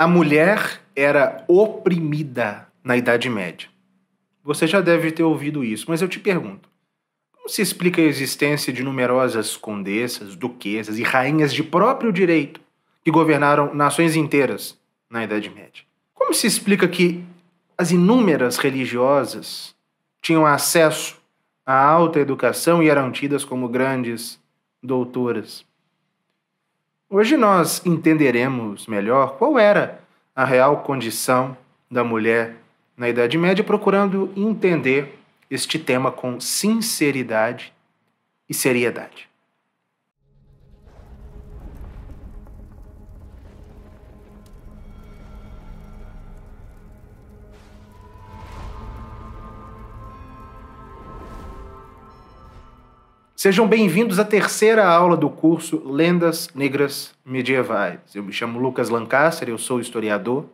A mulher era oprimida na Idade Média. Você já deve ter ouvido isso, mas eu te pergunto: como se explica a existência de numerosas condessas, duquesas e rainhas de próprio direito que governaram nações inteiras na Idade Média? Como se explica que as inúmeras religiosas tinham acesso à alta educação e eram tidas como grandes doutoras? Hoje nós entenderemos melhor qual era a real condição da mulher na Idade Média, procurando entender este tema com sinceridade e seriedade. Sejam bem-vindos à terceira aula do curso Lendas Negras Medievais. Eu me chamo Lucas Lancaster, eu sou historiador,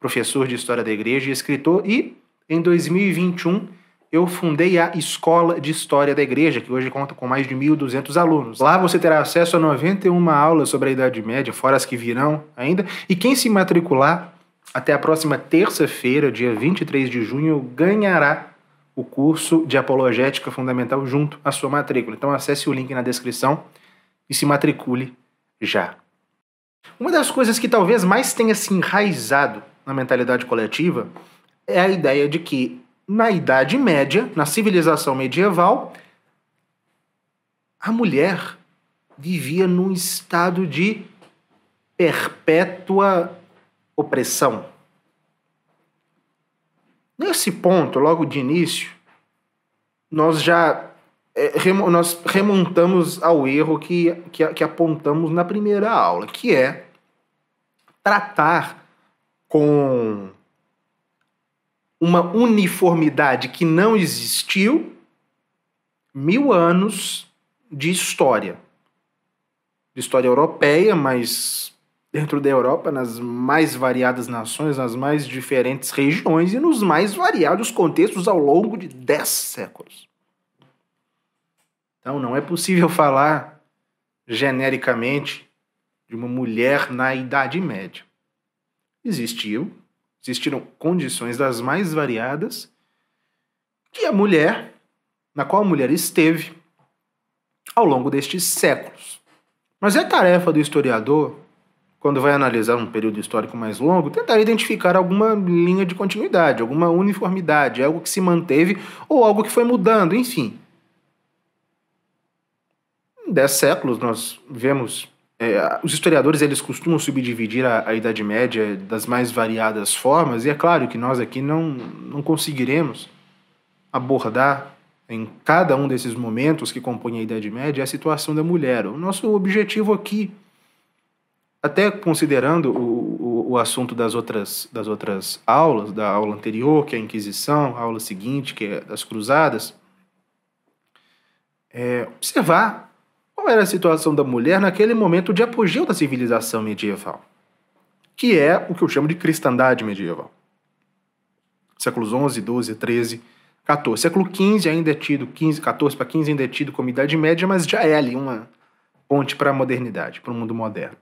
professor de História da Igreja e escritor, e em 2021 eu fundei a Escola de História da Igreja, que hoje conta com mais de 1.200 alunos. Lá você terá acesso a 91 aulas sobre a Idade Média, fora as que virão ainda, e quem se matricular até a próxima terça-feira, dia 23 de junho, ganhará o curso de Apologética Fundamental junto à sua matrícula. Então acesse o link na descrição e se matricule já. Uma das coisas que talvez mais tenha se enraizado na mentalidade coletiva é a ideia de que na Idade Média, na civilização medieval, a mulher vivia num estado de perpétua opressão Nesse ponto, logo de início, nós já é, nós remontamos ao erro que, que, que apontamos na primeira aula, que é tratar com uma uniformidade que não existiu mil anos de história. De história europeia, mas dentro da Europa, nas mais variadas nações, nas mais diferentes regiões e nos mais variados contextos ao longo de dez séculos. Então, não é possível falar genericamente de uma mulher na Idade Média. Existiu, existiram condições das mais variadas que a mulher, na qual a mulher esteve ao longo destes séculos. Mas é tarefa do historiador quando vai analisar um período histórico mais longo, tentar identificar alguma linha de continuidade, alguma uniformidade, algo que se manteve ou algo que foi mudando, enfim. Em dez séculos nós vemos é, os historiadores eles costumam subdividir a, a, Idade Média das mais variadas formas, e é claro que nós aqui não, não conseguiremos abordar em cada um desses momentos que compõem a Idade Média a situação da mulher. O nosso objetivo aqui até considerando o, o, o, assunto das outras, das outras aulas, da aula anterior, que é a Inquisição, a aula seguinte, que é das Cruzadas, é, observar qual era a situação da mulher naquele momento de apogeu da civilização medieval, que é o que eu chamo de cristandade medieval. Séculos 11 12 13 14 Século 15 ainda é tido, 15, 14 para 15 ainda é tido como Idade Média, mas já é ali uma ponte para a modernidade, para o mundo moderno.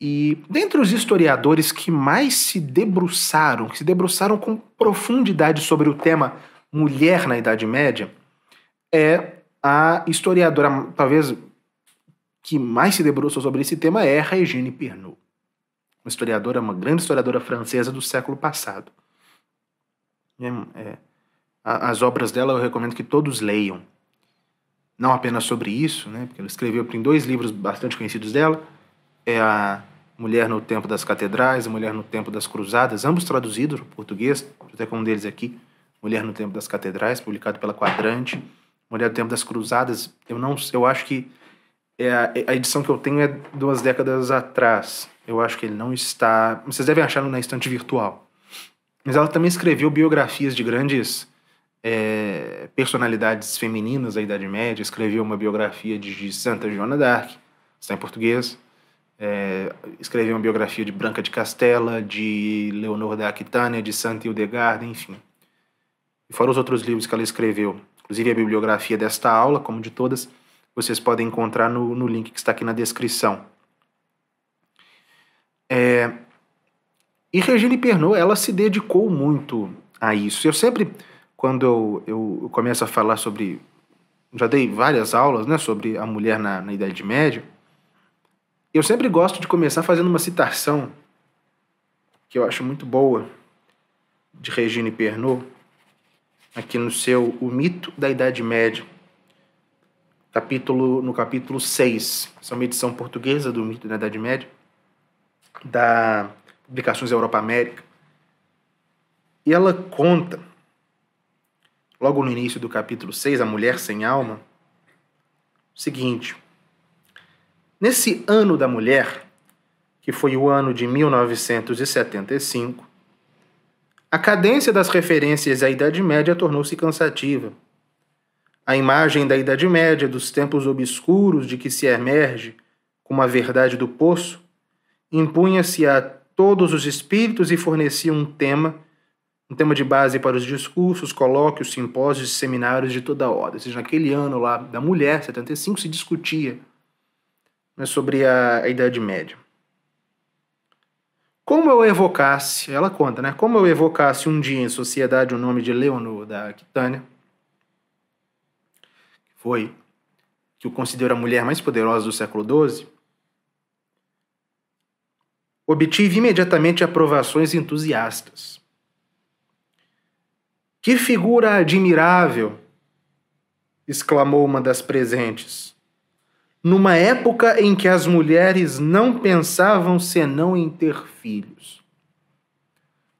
E dentre os historiadores que mais se debruçaram, que se debruçaram com profundidade sobre o tema mulher na Idade Média, é a historiadora, talvez que mais se debruçou sobre esse tema, é Regine Pernod, uma historiadora, uma grande historiadora francesa do século passado. É, é as obras dela eu recomendo que todos leiam. Não apenas sobre isso, né, porque ela escreveu em dois livros bastante conhecidos dela, é a Mulher no Tempo das Catedrais, Mulher no Tempo das Cruzadas, ambos traduzidos para português, até com um deles aqui, Mulher no Tempo das Catedrais, publicado pela Quadrante, Mulher no Tempo das Cruzadas, eu não, eu acho que é a, é, a, edição que eu tenho é duas décadas atrás. Eu acho que ele não está, vocês devem achar na estante virtual. Mas ela também escreveu biografias de grandes é, personalidades femininas da Idade Média, escreveu uma biografia de Santa Joana d'Arc, está em português é, uma biografia de Branca de Castela, de Leonor da Aquitânia, de Santa Hildegarda, enfim. E fora os outros livros que ela escreveu, inclusive a bibliografia desta aula, como de todas, vocês podem encontrar no, no link que está aqui na descrição. É, e Regine Pernod, ela se dedicou muito a isso. Eu sempre, quando eu, eu, eu começo a falar sobre. Já dei várias aulas né, sobre a mulher na, na Idade Média eu sempre gosto de começar fazendo uma citação que eu acho muito boa de Regine Pernod, aqui no seu O Mito da Idade Média, capítulo, no capítulo 6. Essa é uma edição portuguesa do Mito da Idade Média, da Publicações Europa América. E ela conta, logo no início do capítulo 6, A Mulher Sem Alma, o seguinte. Nesse ano da mulher, que foi o ano de 1975, a cadência das referências à Idade Média tornou-se cansativa. A imagem da Idade Média, dos tempos obscuros de que se emerge como a verdade do poço, impunha-se a todos os espíritos e fornecia um tema, um tema de base para os discursos, colóquios, simpósios, seminários de toda ordem Ou seja, naquele ano lá da mulher, 75, se discutia né, sobre a, a Idade Média. Como eu evocasse, ela conta, né? Como eu evocasse um dia em sociedade o nome de Leonor da Aquitânia, que foi que o considero a mulher mais poderosa do século XII, obtive imediatamente aprovações entusiastas. Que figura admirável! exclamou uma das presentes numa época em que as mulheres não pensavam senão em ter filhos.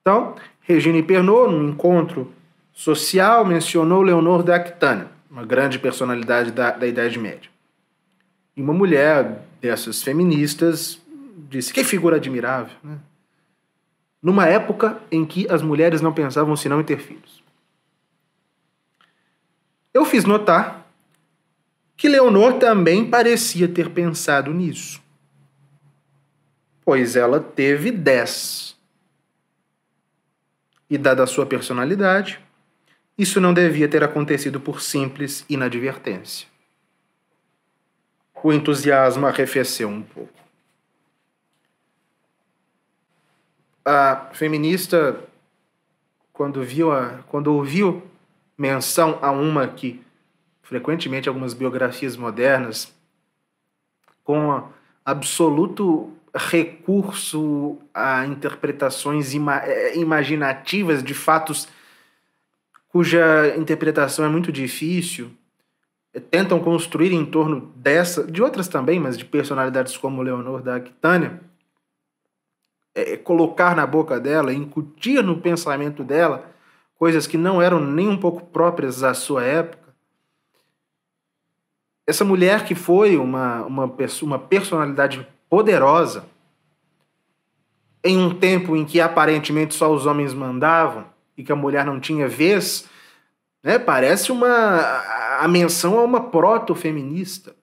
Então, Regina Pernod, num encontro social, mencionou Leonor da Aquitânia, uma grande personalidade da, da Idade Média. E uma mulher dessas feministas disse: Que figura admirável, né? Numa época em que as mulheres não pensavam senão em ter filhos. Eu fiz notar que Leonor também parecia ter pensado nisso, pois ela teve dez. E, dada a sua personalidade, isso não devia ter acontecido por simples inadvertência. O entusiasmo arrefeceu um pouco. A feminista, quando, viu a, quando ouviu menção a uma que frequentemente algumas biografias modernas, com absoluto recurso a interpretações ima é, é, imaginativas de fatos cuja interpretação é muito difícil, é, tentam construir em torno dessa, de outras também, mas de personalidades como Leonor da Aquitânia, é, colocar na boca dela, incutir no pensamento dela coisas que não eram nem um pouco próprias à sua época, essa mulher que foi uma, uma, uma personalidade poderosa, em um tempo em que aparentemente só os homens mandavam e que a mulher não tinha vez, né, parece uma a menção a uma proto-feminista.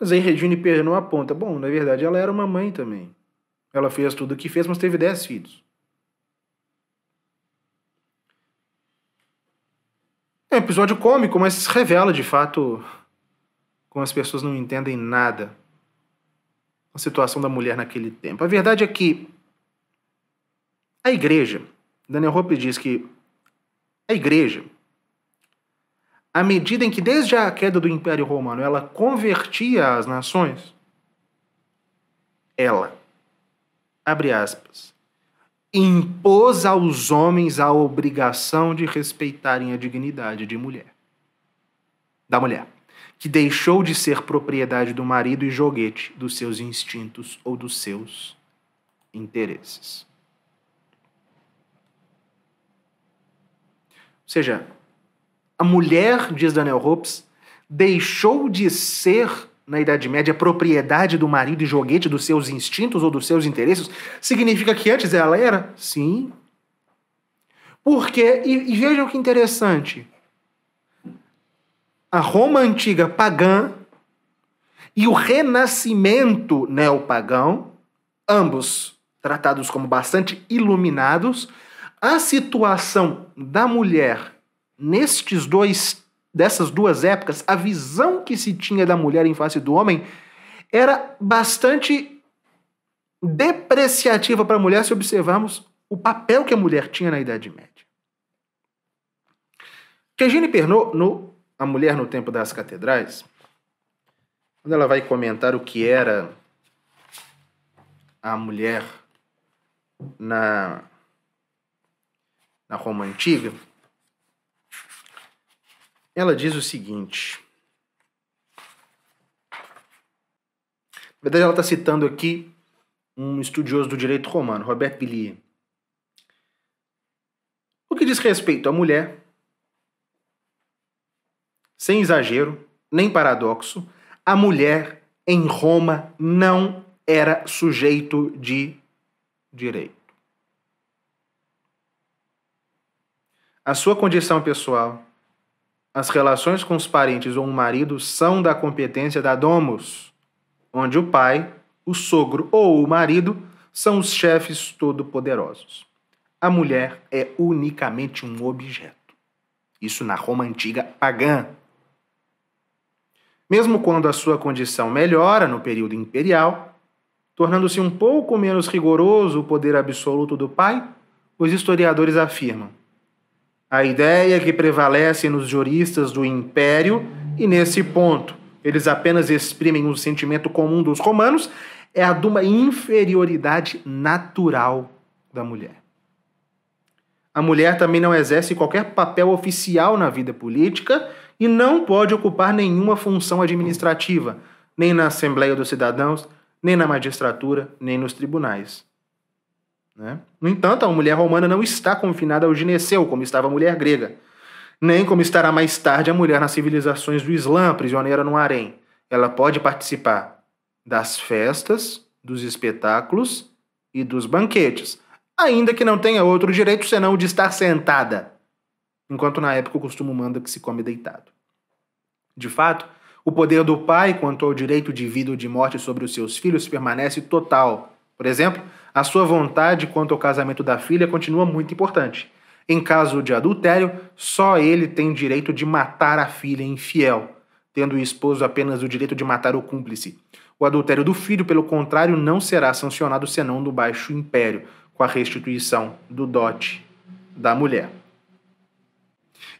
Mas aí Regine Pernod aponta, bom, na verdade ela era uma mãe também. Ela fez tudo o que fez, mas teve dez filhos. É um episódio cômico, mas revela de fato como as pessoas não entendem nada a situação da mulher naquele tempo. A verdade é que a igreja, Daniel Hoppe diz que a igreja, à medida em que desde a queda do Império Romano ela convertia as nações, ela, abre aspas, impôs aos homens a obrigação de respeitarem a dignidade de mulher. Da mulher, que deixou de ser propriedade do marido e joguete dos seus instintos ou dos seus interesses. Ou seja, a mulher, diz Daniel Hopes, deixou de ser na Idade Média, propriedade do marido e joguete dos seus instintos ou dos seus interesses, significa que antes ela era? Sim. Porque, e, e vejam que interessante, a Roma antiga pagã e o renascimento neopagão, ambos tratados como bastante iluminados, a situação da mulher nestes dois dessas duas épocas, a visão que se tinha da mulher em face do homem era bastante depreciativa para a mulher se observarmos o papel que a mulher tinha na Idade Média. Regine Pernod, no A Mulher no Tempo das Catedrais, quando ela vai comentar o que era a mulher na, na Roma Antiga, ela diz o seguinte. Na verdade, ela está citando aqui um estudioso do direito romano, Robert Billier. O que diz respeito à mulher, sem exagero, nem paradoxo, a mulher em Roma não era sujeito de direito. A sua condição pessoal, as relações com os parentes ou o um marido são da competência da domus, onde o pai, o sogro ou o marido são os chefes todo-poderosos. A mulher é unicamente um objeto. Isso na Roma antiga pagã. Mesmo quando a sua condição melhora no período imperial, tornando-se um pouco menos rigoroso o poder absoluto do pai, os historiadores afirmam a ideia é que prevalece nos juristas do Império, e nesse ponto eles apenas exprimem um sentimento comum dos romanos, é a de uma inferioridade natural da mulher. A mulher também não exerce qualquer papel oficial na vida política e não pode ocupar nenhuma função administrativa, nem na Assembleia dos Cidadãos, nem na magistratura, nem nos tribunais. Né? No entanto, a mulher romana não está confinada ao gineceu, como estava a mulher grega, nem como estará mais tarde a mulher nas civilizações do Islã, prisioneira no harém. Ela pode participar das festas, dos espetáculos e dos banquetes, ainda que não tenha outro direito senão o de estar sentada, enquanto na época o costume manda que se come deitado. De fato, o poder do pai quanto ao direito de vida ou de morte sobre os seus filhos permanece total. Por exemplo, a sua vontade quanto ao casamento da filha continua muito importante. Em caso de adultério, só ele tem direito de matar a filha infiel, tendo o esposo apenas o direito de matar o cúmplice. O adultério do filho, pelo contrário, não será sancionado senão no baixo império, com a restituição do dote da mulher.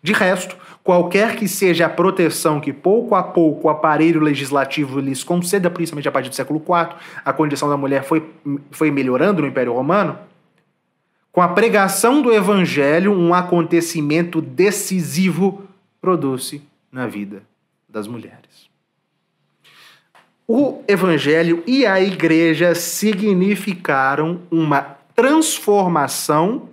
De resto, qualquer que seja a proteção que pouco a pouco o aparelho legislativo lhes conceda, principalmente a partir do século IV, a condição da mulher foi, foi melhorando no Império Romano, com a pregação do Evangelho, um acontecimento decisivo produz-se na vida das mulheres. O Evangelho e a Igreja significaram uma transformação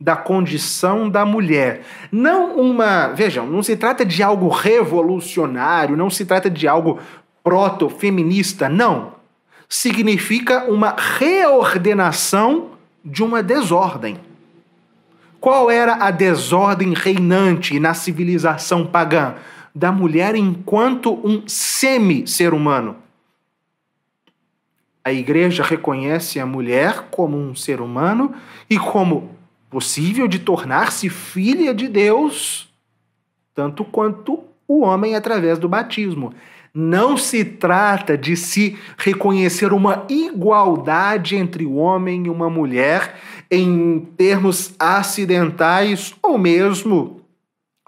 da condição da mulher. Não uma. Vejam, não se trata de algo revolucionário, não se trata de algo proto-feminista, não. Significa uma reordenação de uma desordem. Qual era a desordem reinante na civilização pagã? Da mulher enquanto um semi-ser humano. A igreja reconhece a mulher como um ser humano e como possível de tornar-se filha de Deus, tanto quanto o homem através do batismo. Não se trata de se reconhecer uma igualdade entre o homem e uma mulher em termos acidentais ou mesmo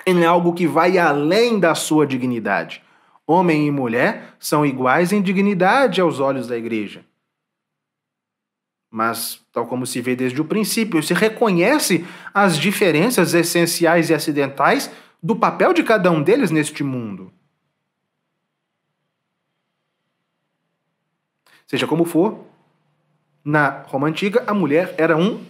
em algo que vai além da sua dignidade. Homem e mulher são iguais em dignidade aos olhos da igreja. Mas tal como se vê desde o princípio, se reconhece as diferenças essenciais e acidentais do papel de cada um deles neste mundo. Seja como for, na Roma Antiga, a mulher era um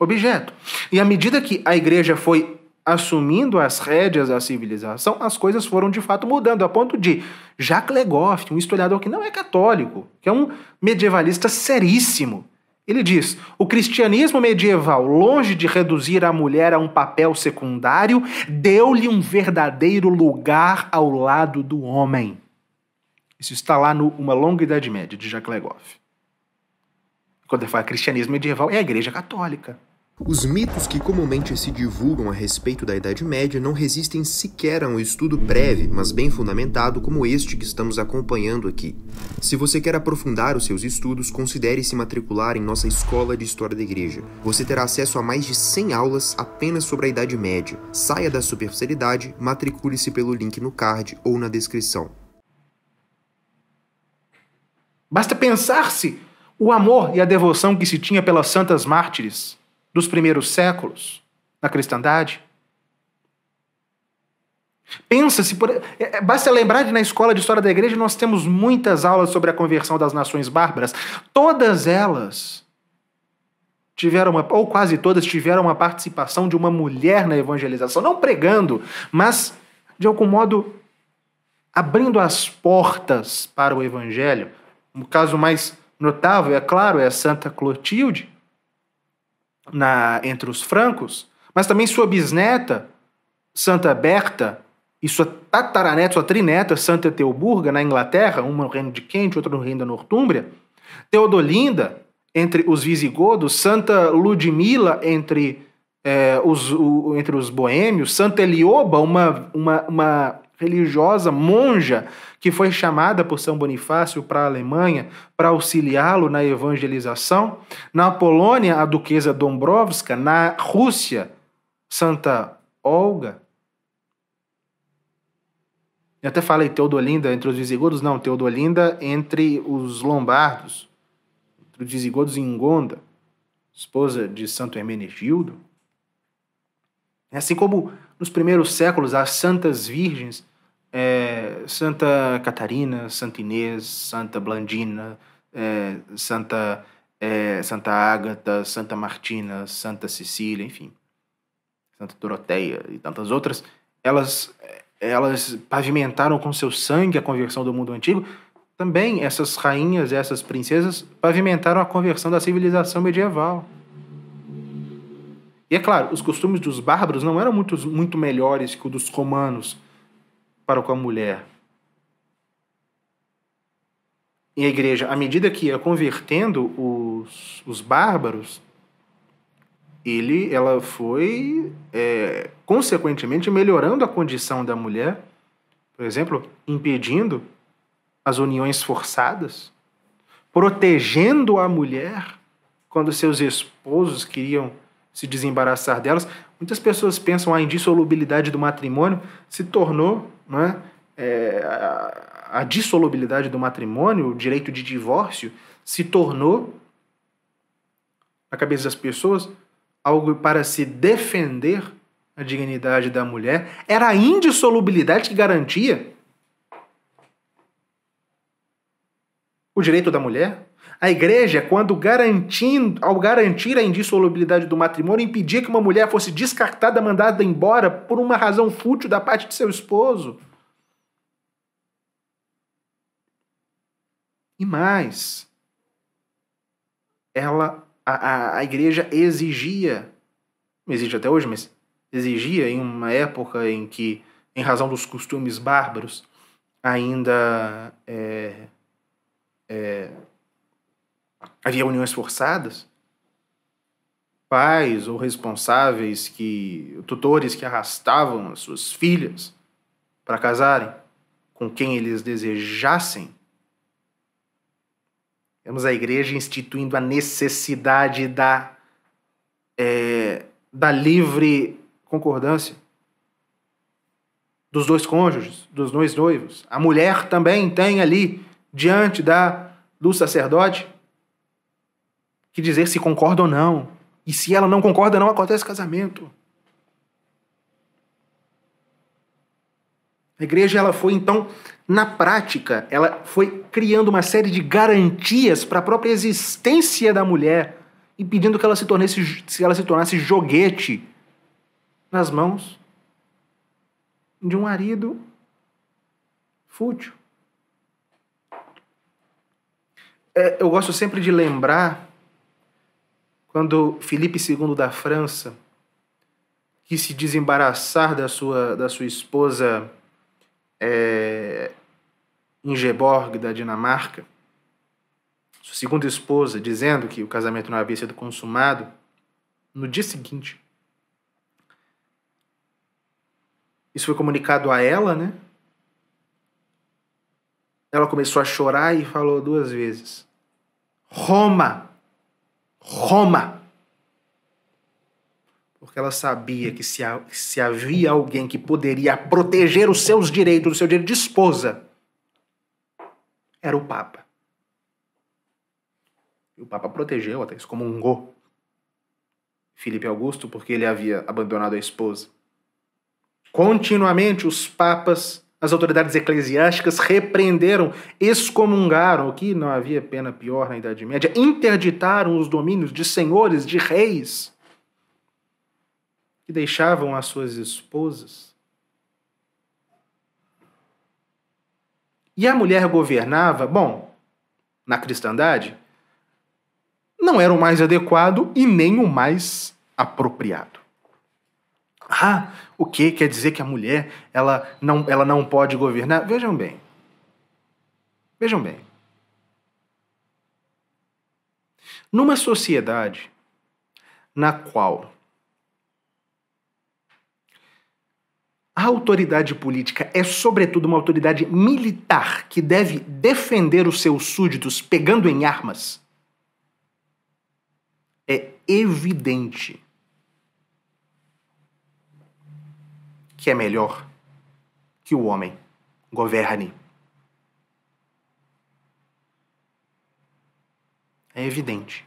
objeto. E à medida que a igreja foi assumindo as rédeas da civilização, as coisas foram de fato mudando, a ponto de Jacques Legoff, um historiador que não é católico, que é um medievalista seríssimo, ele diz: o cristianismo medieval, longe de reduzir a mulher a um papel secundário, deu-lhe um verdadeiro lugar ao lado do homem. Isso está lá no Uma Longa Idade Média, de Jacques Legoff. Quando ele fala cristianismo medieval, é a Igreja Católica. Os mitos que comumente se divulgam a respeito da Idade Média não resistem sequer a um estudo breve, mas bem fundamentado, como este que estamos acompanhando aqui. Se você quer aprofundar os seus estudos, considere se matricular em nossa Escola de História da Igreja. Você terá acesso a mais de 100 aulas apenas sobre a Idade Média. Saia da superficialidade, matricule-se pelo link no card ou na descrição. Basta pensar-se o amor e a devoção que se tinha pelas santas mártires dos primeiros séculos na cristandade? Pensa-se, por... É, é, basta lembrar que na escola de história da igreja nós temos muitas aulas sobre a conversão das nações bárbaras. Todas elas tiveram uma, ou quase todas tiveram uma participação de uma mulher na evangelização, não pregando, mas de algum modo abrindo as portas para o evangelho. Um caso mais notável, é claro, é a Santa Clotilde, na, entre os francos, mas também sua bisneta, Santa Berta, e sua tataraneta, sua trineta, Santa Teoburga, na Inglaterra, uma no reino de Kent, outra no reino da Nortúmbria, Teodolinda, entre os visigodos, Santa Ludmila, entre, eh, os, o, entre os boêmios, Santa Elioba, uma, uma, uma religiosa, monja, que foi chamada por São Bonifácio para a Alemanha para auxiliá-lo na evangelização. Na Polônia, a duquesa Dombrovska. Na Rússia, Santa Olga. Eu até falei Teodolinda entre os visigodos, não, Teodolinda entre os lombardos, entre os visigodos em Gonda, esposa de Santo Hermenegildo. É assim como nos primeiros séculos as santas virgens é, Santa Catarina, Santa Inês, Santa Blandina, é, Santa, é, Santa Ágata, Santa Martina, Santa Cecília, enfim, Santa Doroteia e tantas outras, elas, elas pavimentaram com seu sangue a conversão do mundo antigo. Também essas rainhas, essas princesas, pavimentaram a conversão da civilização medieval. E é claro, os costumes dos bárbaros não eram muito, muito melhores que os dos romanos para com a mulher. E a igreja, à medida que ia convertendo os, os bárbaros, ele, ela foi, é, consequentemente, melhorando a condição da mulher, por exemplo, impedindo as uniões forçadas, protegendo a mulher quando seus esposos queriam se desembaraçar delas, Muitas pessoas pensam a ah, indissolubilidade do matrimônio se tornou é, é a, a dissolubilidade do matrimônio, o direito de divórcio, se tornou, na cabeça das pessoas, algo para se defender a dignidade da mulher. Era a indissolubilidade que garantia o direito da mulher, a igreja, quando garantindo, ao garantir a indissolubilidade do matrimônio, impedia que uma mulher fosse descartada, mandada embora por uma razão fútil da parte de seu esposo. E mais, ela, a, a, a igreja exigia, exige até hoje, mas exigia em uma época em que, em razão dos costumes bárbaros, ainda é, é, Havia uniões forçadas? Pais ou responsáveis que. tutores que arrastavam as suas filhas para casarem com quem eles desejassem? Temos a igreja instituindo a necessidade da, é, da livre concordância dos dois cônjuges, dos dois noivos. A mulher também tem ali, diante da, do sacerdote, que dizer se concorda ou não. E se ela não concorda, não acontece casamento. A igreja ela foi então na prática, ela foi criando uma série de garantias para a própria existência da mulher, impedindo que ela se tornasse, se ela se tornasse joguete nas mãos de um marido fútil. É, eu gosto sempre de lembrar quando Felipe II da França quis se desembaraçar da sua, da sua esposa é, Ingeborg, da Dinamarca, sua segunda esposa, dizendo que o casamento não havia sido consumado, no dia seguinte, Isso foi comunicado a ela, né? Ela começou a chorar e falou duas vezes: Roma! Roma. Porque ela sabia que se, se havia alguém que poderia proteger os seus direitos, o seu direito de esposa, era o Papa. E o Papa protegeu, até excomungou Felipe Augusto porque ele havia abandonado a esposa. Continuamente os papas as autoridades eclesiásticas repreenderam, excomungaram, o que não havia pena pior na Idade Média, interditaram os domínios de senhores, de reis, que deixavam as suas esposas. E a mulher governava, bom, na cristandade, não era o mais adequado e nem o mais apropriado. Ah, o que quer dizer que a mulher ela não, ela não pode governar? Vejam bem. Vejam bem. Numa sociedade na qual a autoridade política é, sobretudo, uma autoridade militar que deve defender os seus súditos pegando em armas, é evidente que é melhor que o homem governe. É evidente.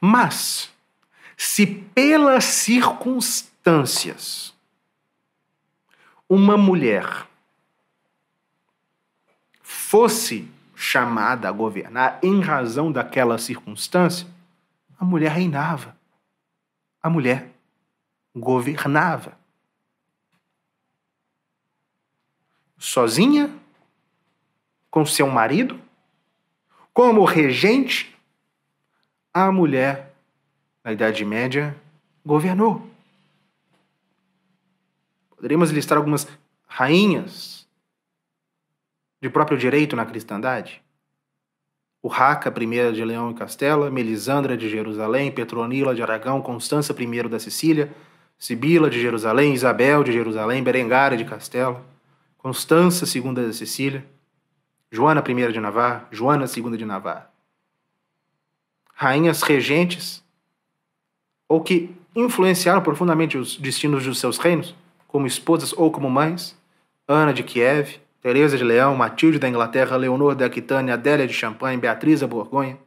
Mas, se pelas circunstâncias uma mulher fosse chamada a governar em razão daquela circunstância, a mulher reinava. A mulher governava. Sozinha? Com seu marido? Como regente? A mulher, na Idade Média, governou. Poderíamos listar algumas rainhas de próprio direito na cristandade? Urraca I de Leão e Castela, Melisandra de Jerusalém, Petronila de Aragão, Constança I da Sicília, Sibila de Jerusalém, Isabel de Jerusalém, Berengária de Castela, Constança II da Sicília, Joana I de Navarra, Joana II de Navarra. Rainhas regentes ou que influenciaram profundamente os destinos de seus reinos, como esposas ou como mães, Ana de Kiev, Teresa de Leão, Matilde da Inglaterra, Leonor da Aquitânia, Adélia de Champagne, Beatriz da Borgonha,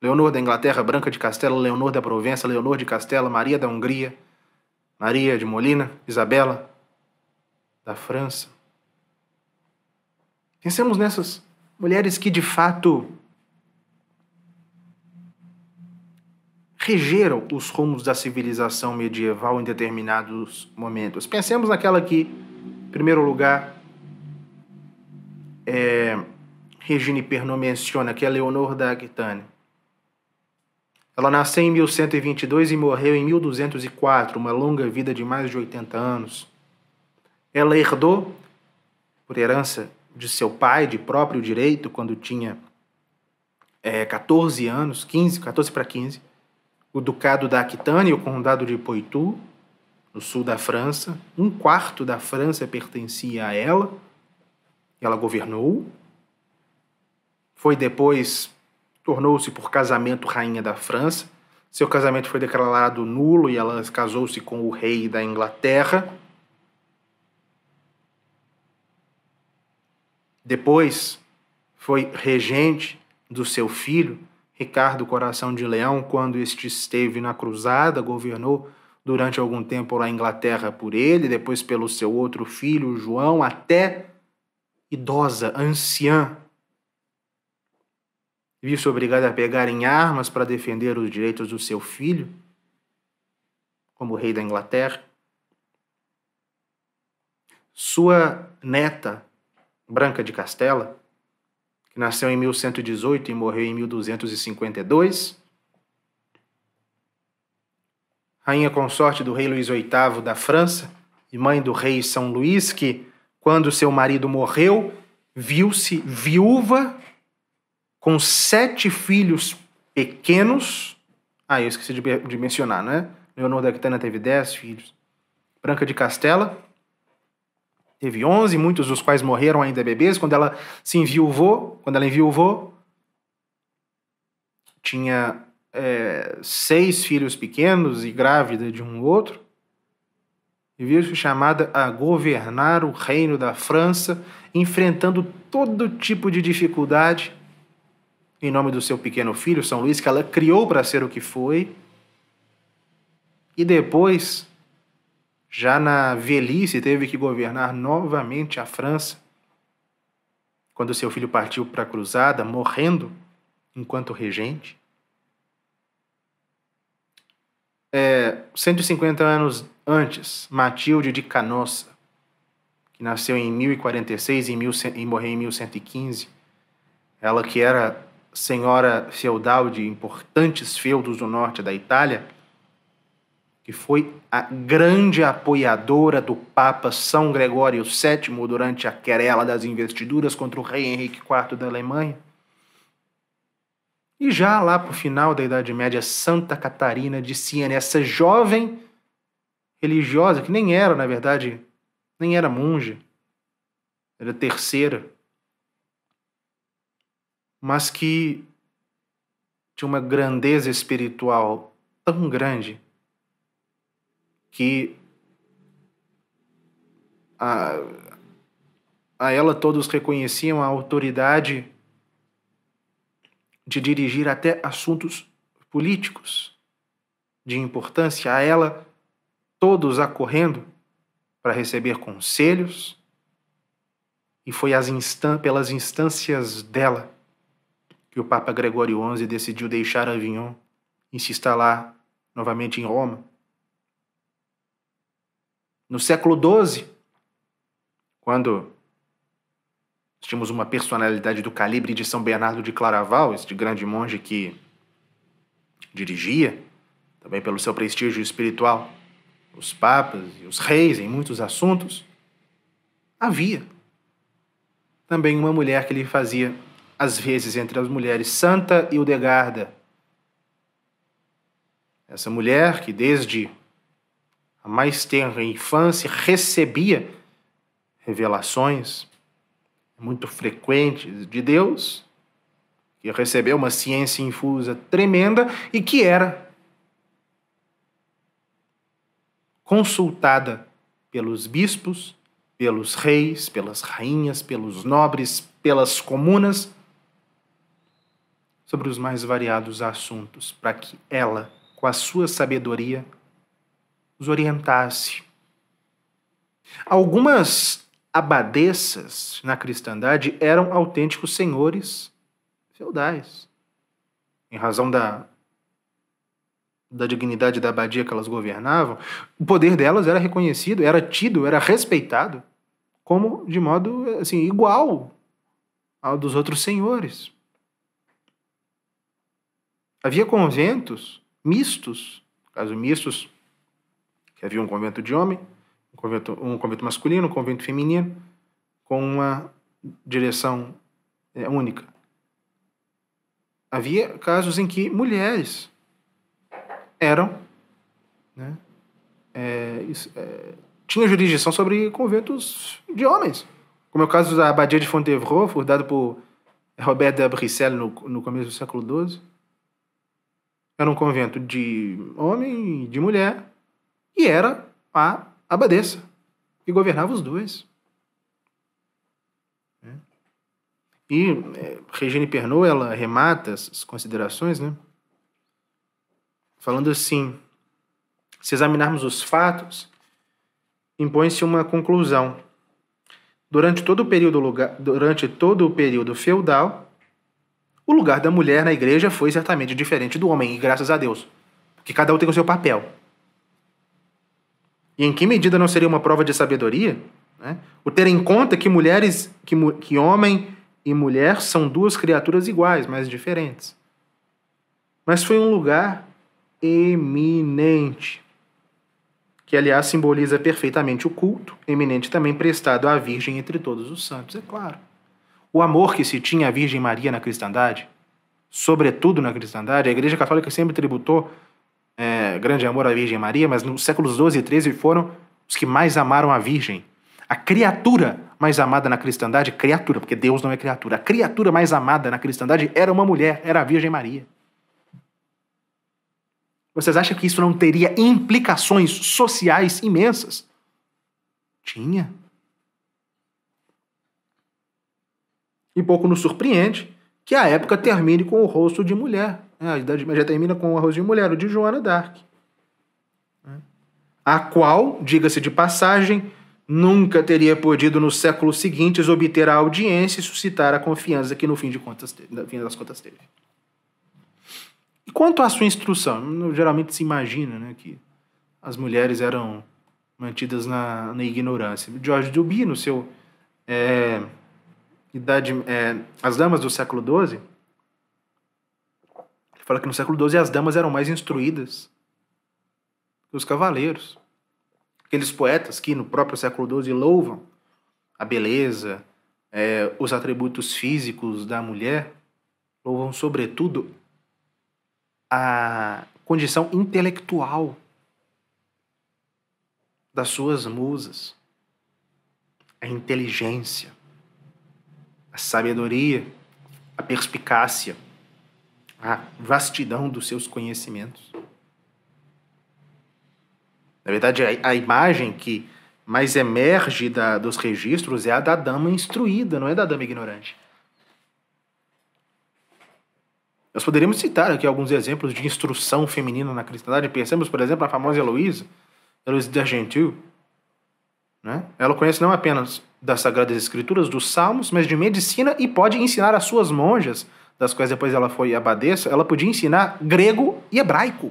Leonor da Inglaterra, Branca de Castela, Leonor da Provença, Leonor de Castela, Maria da Hungria, Maria de Molina, Isabela, da França. Pensemos nessas mulheres que de fato regeram os rumos da civilização medieval em determinados momentos. Pensemos naquela que, em primeiro lugar, é, Regine Pernod menciona, que é Leonor da Aquitânia. Ela nasceu em 1122 e morreu em 1204, uma longa vida de mais de 80 anos. Ela herdou, por herança de seu pai, de próprio direito, quando tinha é, 14 anos, 15, 14 para 15, o Ducado da Aquitânia e o Condado de Poitou, no sul da França. Um quarto da França pertencia a ela, ela governou. Foi depois tornou-se por casamento rainha da França. Seu casamento foi declarado nulo e ela casou-se com o rei da Inglaterra. Depois foi regente do seu filho, Ricardo Coração de Leão, quando este esteve na cruzada, governou durante algum tempo a Inglaterra por ele, depois pelo seu outro filho, João, até idosa, anciã, viu-se obrigado a pegar em armas para defender os direitos do seu filho, como rei da Inglaterra. Sua neta, Branca de Castela, que nasceu em 1118 e morreu em 1252, rainha consorte do rei Luís VIII da França e mãe do rei São Luís, que, quando seu marido morreu, viu-se viúva com sete filhos pequenos. Ah, eu esqueci de, de mencionar, né? Leonor da Quitana teve dez filhos. Branca de Castela teve onze, muitos dos quais morreram ainda bebês. Quando ela se enviuvou, quando ela enviuvou, tinha é, seis filhos pequenos e grávida de um outro, e viu-se chamada a governar o reino da França, enfrentando todo tipo de dificuldade em nome do seu pequeno filho, São Luís, que ela criou para ser o que foi. E depois, já na velhice, teve que governar novamente a França, quando seu filho partiu para a cruzada, morrendo enquanto regente. É, 150 anos antes, Matilde de Canossa, que nasceu em 1046 e, e morreu em 1115, ela que era senhora feudal de importantes feudos do norte da Itália, que foi a grande apoiadora do Papa São Gregório VII durante a querela das investiduras contra o rei Henrique IV da Alemanha. E já lá para o final da Idade Média, Santa Catarina de Siena, essa jovem religiosa, que nem era, na verdade, nem era monge, era terceira, mas que de uma grandeza espiritual tão grande que a, a ela todos reconheciam a autoridade de dirigir até assuntos políticos de importância, a ela todos acorrendo para receber conselhos, e foi instan pelas instâncias dela que o Papa Gregório XI decidiu deixar Avignon e se instalar novamente em Roma. No século XII, quando tínhamos uma personalidade do calibre de São Bernardo de Claraval, este grande monge que dirigia, também pelo seu prestígio espiritual, os papas e os reis em muitos assuntos, havia também uma mulher que lhe fazia às vezes entre as mulheres Santa Hildegarda. Essa mulher que desde a mais tenra infância recebia revelações muito frequentes de Deus, que recebeu uma ciência infusa tremenda e que era consultada pelos bispos, pelos reis, pelas rainhas, pelos nobres, pelas comunas sobre os mais variados assuntos, para que ela, com a sua sabedoria, os orientasse. Algumas abadesas na cristandade eram autênticos senhores feudais, em razão da da dignidade da abadia que elas governavam, o poder delas era reconhecido, era tido, era respeitado como de modo assim igual ao dos outros senhores. Havia conventos mistos, caso mistos, que havia um convento de homem, um convento, um convento masculino, um convento feminino, com uma direção é, única. Havia casos em que mulheres eram, né, é, é, tinham jurisdição sobre conventos de homens, como é o caso da Abadia de Fontevraud, fundado por Robert de Abrissel no, no começo do século XII. Era um convento de homem e de mulher. E era a abadesa, que governava os dois. É. E é, Regine Pernod, ela remata essas considerações, né? Falando assim, se examinarmos os fatos, impõe-se uma conclusão. Durante todo o período, lugar, durante todo o período feudal, o lugar da mulher na igreja foi certamente diferente do homem, e graças a Deus, que cada um tem o seu papel. E em que medida não seria uma prova de sabedoria? Né? O ter em conta que mulheres, que, que homem e mulher são duas criaturas iguais, mas diferentes. Mas foi um lugar eminente, que aliás simboliza perfeitamente o culto eminente também prestado à Virgem entre todos os santos, é claro o amor que se tinha à Virgem Maria na cristandade, sobretudo na cristandade, a Igreja Católica sempre tributou é, grande amor à Virgem Maria, mas nos séculos XII e XIII foram os que mais amaram a Virgem. A criatura mais amada na cristandade, criatura, porque Deus não é criatura, a criatura mais amada na cristandade era uma mulher, era a Virgem Maria. Vocês acham que isso não teria implicações sociais imensas? Tinha. E pouco nos surpreende que a época termine com o rosto de mulher. Né? A Idade Média termina com o rosto de mulher, o de Joana d'Arc. Né? A qual, diga-se de passagem, nunca teria podido nos séculos seguintes obter a audiência e suscitar a confiança que no fim, de contas, no fim das contas teve. E quanto à sua instrução? Geralmente se imagina né, que as mulheres eram mantidas na, na ignorância. George Duby, no seu é, idade, é, as damas do século XII, ele fala que no século XII as damas eram mais instruídas que os cavaleiros. Aqueles poetas que no próprio século XII louvam a beleza, é, os atributos físicos da mulher, louvam sobretudo a condição intelectual das suas musas, a inteligência a sabedoria, a perspicácia, a vastidão dos seus conhecimentos. Na verdade, a, a imagem que mais emerge da, dos registros é a da dama instruída, não é da dama ignorante. Nós poderíamos citar aqui alguns exemplos de instrução feminina na cristandade. Pensemos, por exemplo, na famosa Heloísa, Heloísa de Gentil. Né? Ela conhece não apenas das Sagradas Escrituras, dos Salmos, mas de medicina e pode ensinar às suas monjas, das quais depois ela foi abadesa, ela podia ensinar grego e hebraico.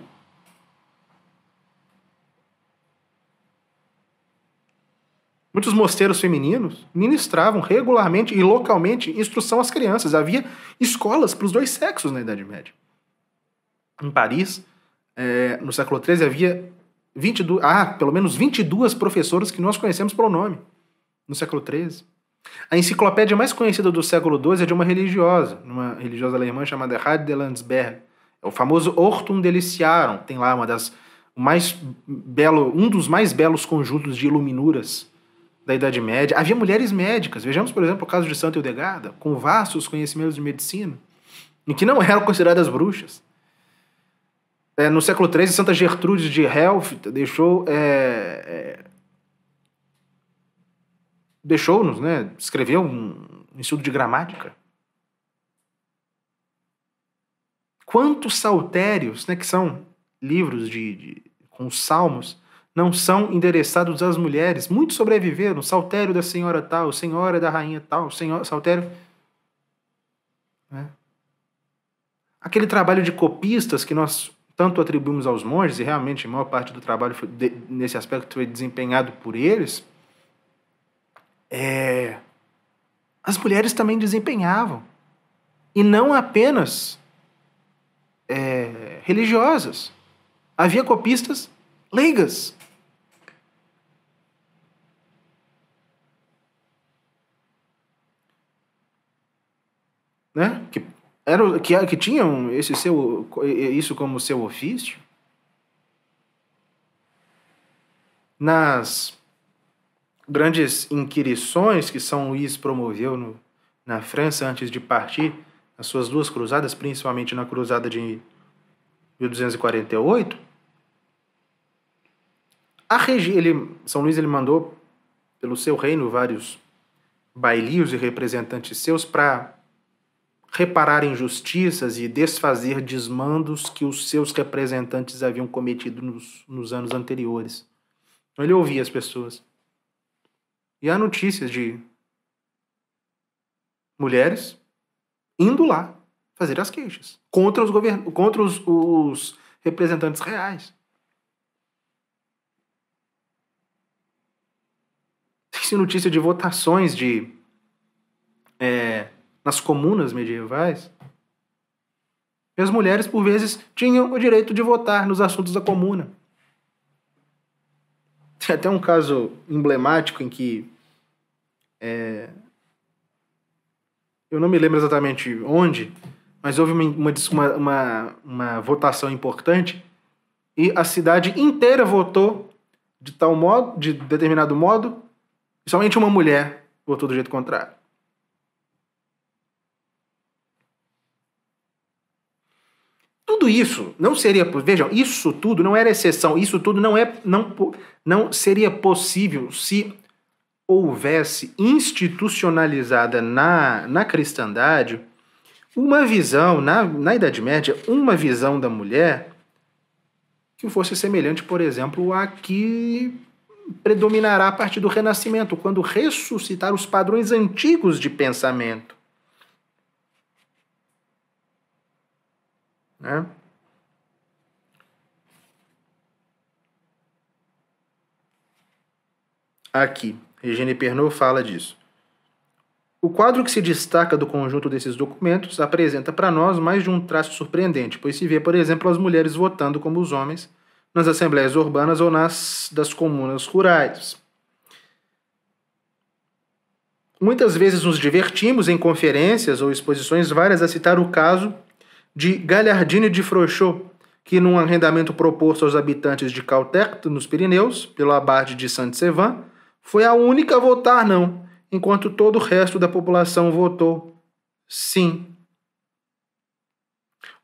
Muitos mosteiros femininos ministravam regularmente e localmente instrução às crianças. Havia escolas para os dois sexos na Idade Média. Em Paris, é, no século XIII, havia 22, ah, pelo menos 22 professoras que nós conhecemos pelo nome no século XIII. A enciclopédia mais conhecida do século XII é de uma religiosa, uma religiosa alemã chamada Rade de Landsberg. É o famoso Hortum Deliciarum. Tem lá uma das mais belo, um dos mais belos conjuntos de iluminuras da Idade Média. Havia mulheres médicas. Vejamos, por exemplo, o caso de Santa Eudegarda, com vastos conhecimentos de medicina, em que não eram consideradas bruxas. É, no século XIII, Santa Gertrudes de Helft deixou é, é deixou-nos, né? Escreveu um estudo de gramática. Quantos saltérios, né, que são livros de, de com salmos, não são endereçados às mulheres? Muitos sobreviveram. Saltério da senhora tal, senhora da rainha tal, senhor, saltério. Né? Aquele trabalho de copistas que nós tanto atribuímos aos monges, e realmente a maior parte do trabalho foi, de, nesse aspecto foi desempenhado por eles é, as mulheres também desempenhavam. E não apenas é, religiosas. Havia copistas leigas. Né? Que, era, que, que tinham esse seu, isso como seu ofício. Nas grandes inquirições que São Luís promoveu no, na França antes de partir, nas suas duas cruzadas, principalmente na cruzada de 1248, ele, São Luís ele mandou pelo seu reino vários bailios e representantes seus para reparar injustiças e desfazer desmandos que os seus representantes haviam cometido nos, nos anos anteriores. Então ele ouvia as pessoas. E há notícias de mulheres indo lá fazer as queixas contra os, govern... contra os, os representantes reais. Tem-se notícia de votações de é, nas comunas medievais. E as mulheres, por vezes, tinham o direito de votar nos assuntos da comuna. Tinha até um caso emblemático em que. É, eu não me lembro exatamente onde, mas houve uma, uma, uma, uma votação importante e a cidade inteira votou de tal modo, de determinado modo, e somente uma mulher votou do jeito contrário. tudo isso não seria. Vejam, isso tudo não era exceção, isso tudo não, é, não, não seria possível se houvesse institucionalizada na, na cristandade uma visão, na, na Idade Média, uma visão da mulher que fosse semelhante, por exemplo, a que predominará a partir do Renascimento, quando ressuscitar os padrões antigos de pensamento. Né? Aqui, Regine Pernod fala disso. O quadro que se destaca do conjunto desses documentos apresenta para nós mais de um traço surpreendente, pois se vê, por exemplo, as mulheres votando como os homens nas assembleias urbanas ou nas das comunas rurais. Muitas vezes nos divertimos em conferências ou exposições várias a citar o caso de Galhardine de Frochot, que num arrendamento proposto aos habitantes de Caltech, nos Pirineus, pelo abade de Saint-Sevan, foi a única a votar não, enquanto todo o resto da população votou sim.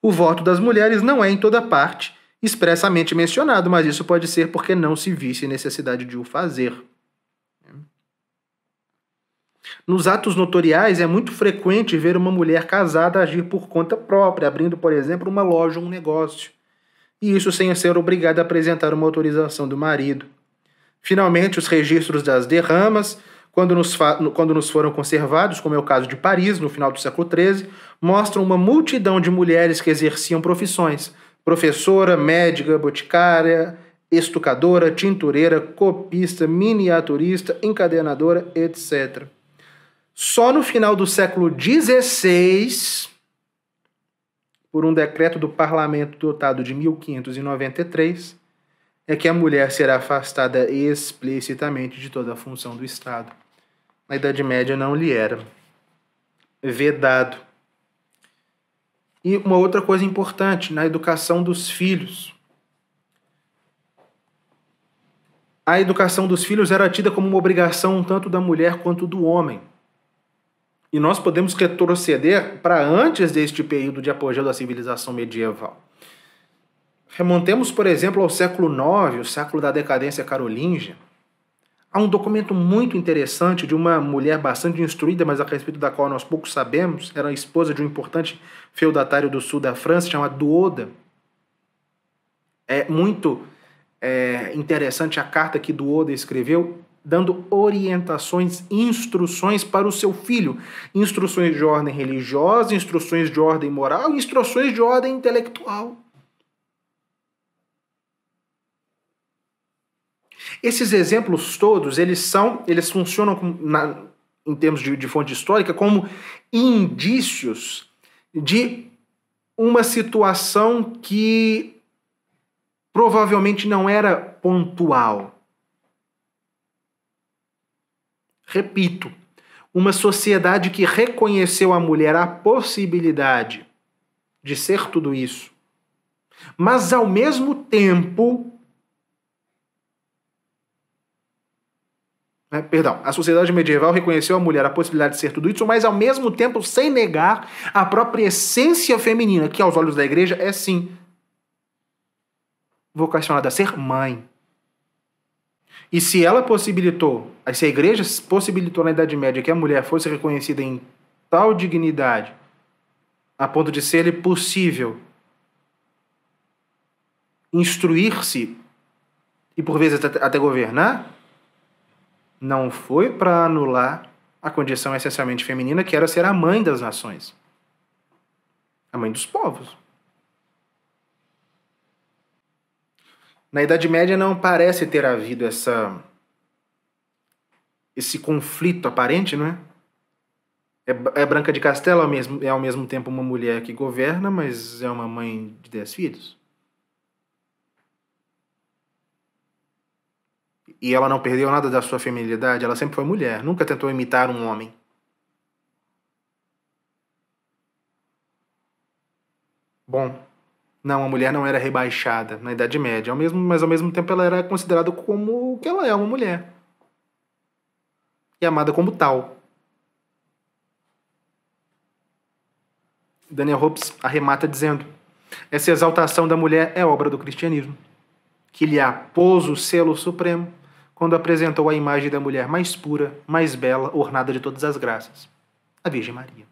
O voto das mulheres não é em toda parte expressamente mencionado, mas isso pode ser porque não se visse necessidade de o fazer. Nos atos notoriais é muito frequente ver uma mulher casada agir por conta própria, abrindo, por exemplo, uma loja ou um negócio, e isso sem ser obrigada a apresentar uma autorização do marido. Finalmente, os registros das derramas, quando nos, quando nos foram conservados, como é o caso de Paris, no final do século XIII, mostram uma multidão de mulheres que exerciam profissões: professora, médica, boticária, estucadora, tintureira, copista, miniaturista, encadenadora, etc. Só no final do século XVI, por um decreto do parlamento dotado de 1593, é que a mulher será afastada explicitamente de toda a função do Estado. Na Idade Média não lhe era vedado. E uma outra coisa importante na educação dos filhos. A educação dos filhos era tida como uma obrigação tanto da mulher quanto do homem. E nós podemos retroceder para antes deste período de apogeu da civilização medieval. Remontemos, por exemplo, ao século IX, o século da decadência carolíngia. Há um documento muito interessante de uma mulher bastante instruída, mas a respeito da qual nós pouco sabemos. Era a esposa de um importante feudatário do sul da França, chamado Duoda. É muito é, interessante a carta que Duoda escreveu, dando orientações, instruções para o seu filho. Instruções de ordem religiosa, instruções de ordem moral, instruções de ordem intelectual. Esses exemplos todos, eles são, eles funcionam com, na, em termos de, de fonte histórica como indícios de uma situação que provavelmente não era pontual. Repito, uma sociedade que reconheceu a mulher a possibilidade de ser tudo isso, mas ao mesmo tempo Né? Perdão, a sociedade medieval reconheceu à mulher a possibilidade de ser tudo isso, mas ao mesmo tempo sem negar a própria essência feminina, que aos olhos da igreja é sim vocacionada a ser mãe. E se ela possibilitou, se a igreja possibilitou na Idade Média que a mulher fosse reconhecida em tal dignidade, a ponto de ser-lhe possível instruir-se e por vezes até governar, não foi para anular a condição essencialmente feminina, que era ser a mãe das nações, a mãe dos povos. Na Idade Média não parece ter havido essa esse conflito aparente, não é? É, é Branca de Castelo é ao mesmo, é ao mesmo tempo uma mulher que governa, mas é uma mãe de dez filhos. e ela não perdeu nada da sua feminilidade, ela sempre foi mulher, nunca tentou imitar um homem. Bom, não, a mulher não era rebaixada na Idade Média, ao mesmo, mas ao mesmo tempo ela era considerada como o que ela é, uma mulher. E amada como tal. Daniel Hobbes arremata dizendo: essa exaltação da mulher é obra do cristianismo, que lhe apôs o selo supremo quando apresentou a imagem da mulher mais pura, mais bela, ornada de todas as graças a Virgem Maria.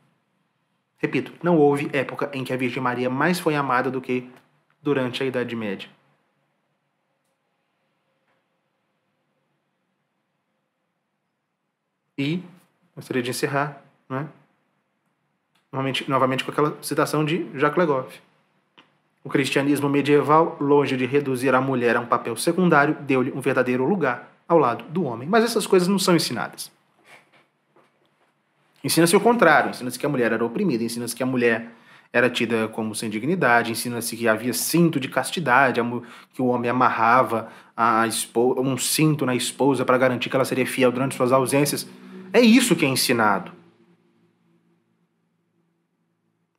Repito, não houve época em que a Virgem Maria mais foi amada do que durante a Idade Média. E gostaria de encerrar, é? novamente, novamente com aquela citação de Jacques Legoff. O cristianismo medieval, longe de reduzir a mulher a um papel secundário, deu-lhe um verdadeiro lugar ao lado do homem. Mas essas coisas não são ensinadas. Ensina-se o contrário. Ensina-se que a mulher era oprimida, ensina-se que a mulher era tida como sem dignidade, ensina-se que havia cinto de castidade, que o homem amarrava um cinto na esposa para garantir que ela seria fiel durante suas ausências. É isso que é ensinado.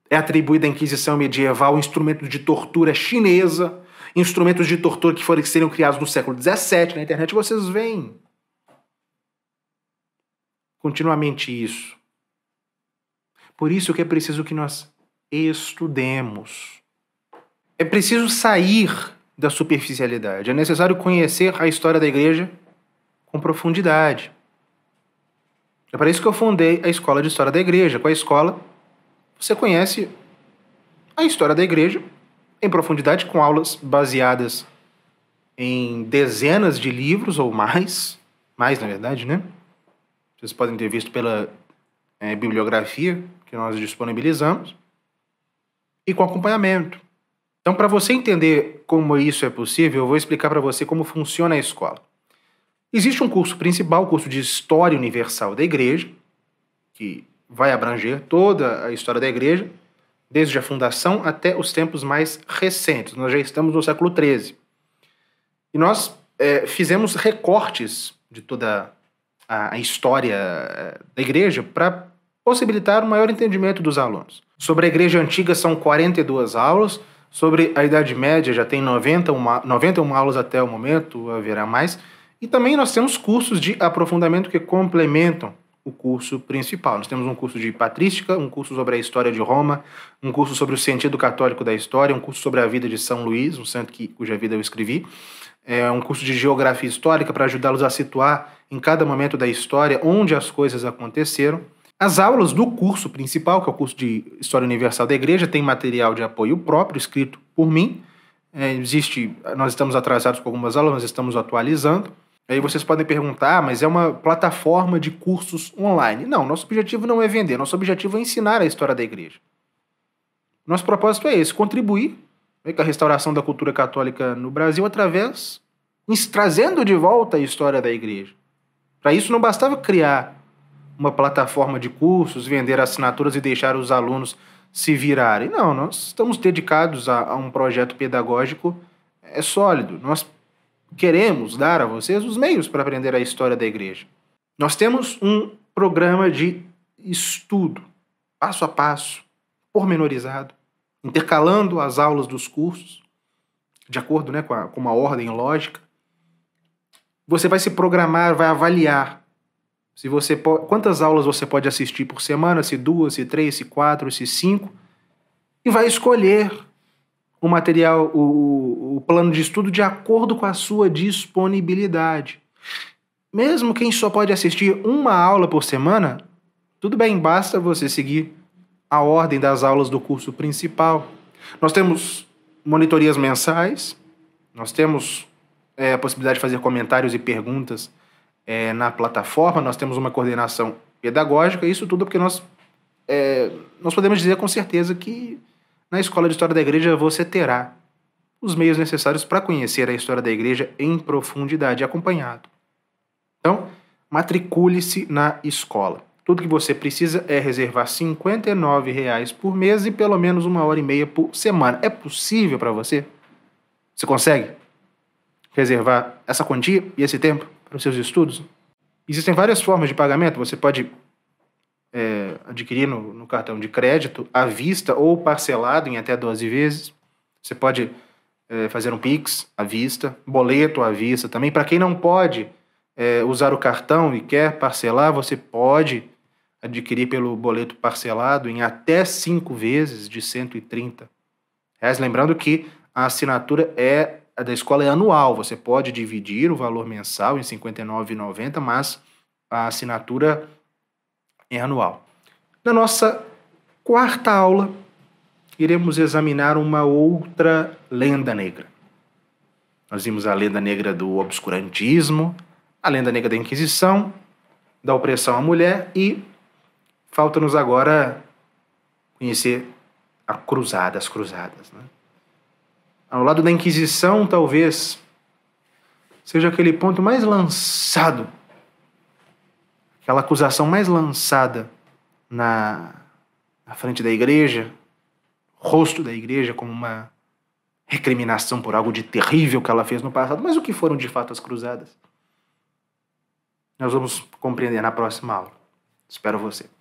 É atribuída à Inquisição medieval o instrumento de tortura chinesa instrumentos de tortura que foram que seriam criados no século XVII na internet, vocês veem continuamente isso. Por isso que é preciso que nós estudemos. É preciso sair da superficialidade. É necessário conhecer a história da igreja com profundidade. É para isso que eu fundei a Escola de História da Igreja. Com a escola, você conhece a história da igreja em profundidade com aulas baseadas em dezenas de livros ou mais, mais na verdade, né? Vocês podem ter visto pela é, bibliografia que nós disponibilizamos e com acompanhamento. Então, para você entender como isso é possível, eu vou explicar para você como funciona a escola. Existe um curso principal, o curso de História Universal da Igreja, que vai abranger toda a história da Igreja, desde a fundação até os tempos mais recentes. Nós já estamos no século XIII. E nós é, fizemos recortes de toda a, a história é, da igreja para possibilitar o um maior entendimento dos alunos. Sobre a igreja antiga são 42 aulas, sobre a Idade Média já tem 91, 91 aulas até o momento, haverá mais. E também nós temos cursos de aprofundamento que complementam o curso principal. Nós temos um curso de patrística, um curso sobre a história de Roma, um curso sobre o sentido católico da história, um curso sobre a vida de São Luís, um santo que, cuja vida eu escrevi, é um curso de geografia histórica para ajudá-los a situar em cada momento da história onde as coisas aconteceram. As aulas do curso principal, que é o curso de História Universal da Igreja, tem material de apoio próprio escrito por mim. É, existe, nós estamos atrasados com algumas aulas, nós estamos atualizando. Aí vocês podem perguntar, ah, mas é uma plataforma de cursos online. Não, nosso objetivo não é vender, nosso objetivo é ensinar a história da igreja. Nosso propósito é esse, contribuir né, com a restauração da cultura católica no Brasil através, trazendo de volta a história da igreja. Para isso não bastava criar uma plataforma de cursos, vender assinaturas e deixar os alunos se virarem. Não, nós estamos dedicados a, a um projeto pedagógico é sólido. Nós queremos dar a vocês os meios para aprender a história da igreja. Nós temos um programa de estudo, passo a passo, pormenorizado, intercalando as aulas dos cursos, de acordo né, com, a, com uma ordem lógica. Você vai se programar, vai avaliar se você quantas aulas você pode assistir por semana, se duas, se três, se quatro, se cinco, e vai escolher o material, o, o plano de estudo de acordo com a sua disponibilidade. Mesmo quem só pode assistir uma aula por semana, tudo bem, basta você seguir a ordem das aulas do curso principal. Nós temos monitorias mensais, nós temos é, a possibilidade de fazer comentários e perguntas é, na plataforma, nós temos uma coordenação pedagógica, isso tudo porque nós, é, nós podemos dizer com certeza que na Escola de História da Igreja você terá os meios necessários para conhecer a história da Igreja em profundidade, acompanhado. Então, matricule-se na escola. Tudo que você precisa é reservar R$ 59,00 por mês e pelo menos uma hora e meia por semana. É possível para você? Você consegue reservar essa quantia e esse tempo para os seus estudos? Existem várias formas de pagamento. Você pode é, adquirir no, no, cartão de crédito à vista ou parcelado em até 12 vezes. Você pode é, fazer um Pix à vista, boleto à vista também. Para quem não pode é, usar o cartão e quer parcelar, você pode adquirir pelo boleto parcelado em até cinco vezes de 130 reais. Lembrando que a assinatura é a da escola é anual, você pode dividir o valor mensal em R$ 59,90, mas a assinatura é anual. Na nossa quarta aula, iremos examinar uma outra lenda negra. Nós vimos a lenda negra do obscurantismo, a lenda negra da Inquisição, da opressão à mulher e falta-nos agora conhecer a cruzada, as cruzadas. Né? Ao lado da Inquisição, talvez seja aquele ponto mais lançado aquela acusação mais lançada na, na frente da igreja, rosto da igreja, como uma recriminação por algo de terrível que ela fez no passado. Mas o que foram de fato as cruzadas? Nós vamos compreender na próxima aula. Espero você.